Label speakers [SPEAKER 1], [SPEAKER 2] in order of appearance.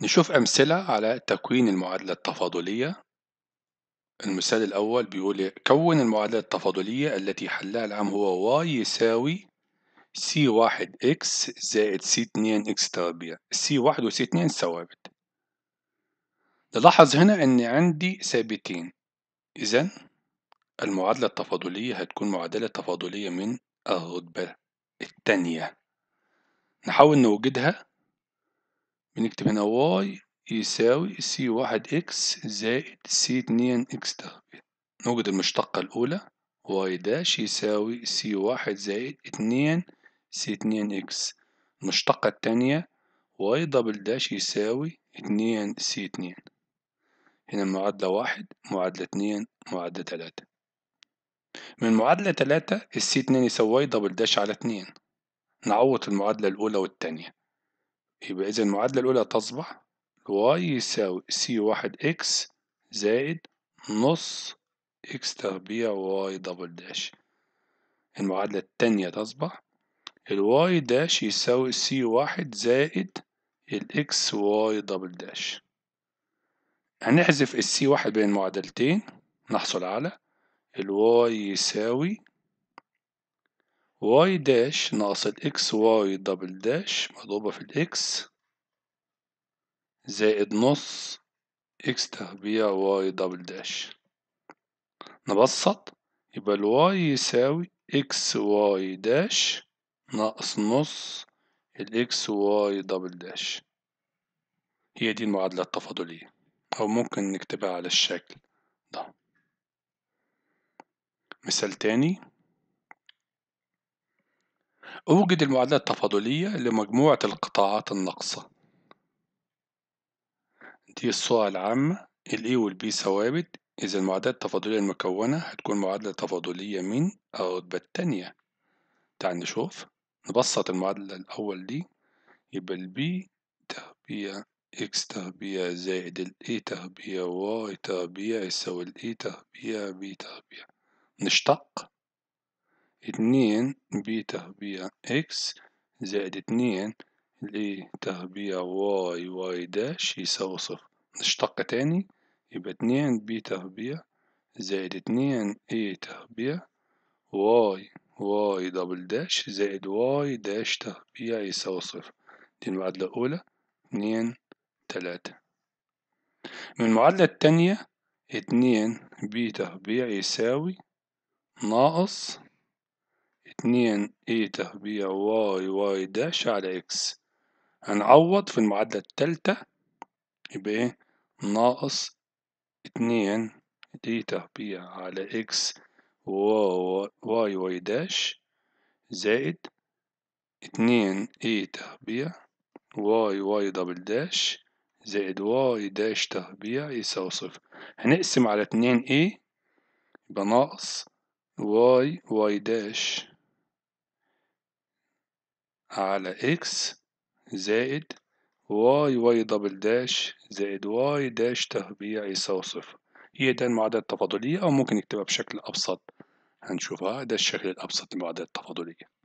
[SPEAKER 1] نشوف أمثلة على تكوين المعادلة التفاضلية المثال الأول بيقول كون المعادلة التفاضلية التي حلها العام هو y يساوي c1x زائد c2x تربيع c1 و c2 ثوابت نلاحظ هنا أن عندي ثابتين إذا المعادلة التفاضلية هتكون معادلة تفاضلية من الرتبة الثانية نحاول نوجدها بنكتب هنا واي يساوي سي واحد اكس زائد سي اتنين اكس ده نوجد المشتقة الأولى واي داش يساوي سي واحد زائد اتنين سي اتنين اكس المشتقة التانية واي دبل داش يساوي اتنين سي اتنين هنا المعادلة واحد معادلة اتنين معادلة تلاتة من معادلة تلاتة السي اتنين يساوي واي دبل داش على اتنين نعوض المعادلة الأولى والتانية يبقى إذا المعادلة الأولى تصبح y يساوي سي واحد إكس زائد نص إكس تربيع y دبل داش المعادلة التانية تصبح الواي داش يساوي سي واحد زائد الإكس واي دبل داش هنحذف السي واحد بين المعادلتين نحصل على الواي يساوي واي داش ناقص الاكس واي دبل داش مضروبة في الاكس زائد نص اكس تربيع واي دبل داش نبسط يبقى الواي يساوي اكس واي داش ناقص نص الاكس واي دبل داش هي دي المعادلة التفاضلية أو ممكن نكتبها على الشكل ده مثال تاني أوجد المعادلة التفاضلية لمجموعة القطاعات الناقصة دي الصورة العامة الـ A والـ B ثوابت إذا المعادلة التفاضلية المكونة هتكون معادلة تفاضلية من الرتبة التانية تعال نشوف نبسط المعادلة الأول دي يبقى الـ B تربيع x تربيع زائد الـ A تربيع y تربيع يساوي الـ A تربيع B تربيع نشتق اتنين ب تربيع اكس زائد اتنين ل تربيع واي واي داش يساوي صفر نشتق تاني يبقى اتنين بي تربيع زائد اتنين اي تربيع واي واي دبل داش زائد واي داش تربيع يساوي صفر دي المعادلة الأولى اتنين تلاتة من المعادلة التانية اتنين بي تربيع يساوي ناقص اتنين اي تربيع واي واي داش على اكس هنعوض في المعادلة التالتة يبقى ايه ناقص اتنين دي تربيع على اكس واي واي داش زائد اتنين اي تربيع واي واي دبل داش زائد واي داش تربيع يساوي صفر هنقسم على اتنين اي يبقى ناقص واي واي داش على x زائد y y دبل داش زائد y داش تربيع يساوي صفر هي ده المعادلة التفاضلية أو ممكن نكتبها بشكل أبسط هنشوفها ده الشكل الأبسط للمعادلة التفاضلية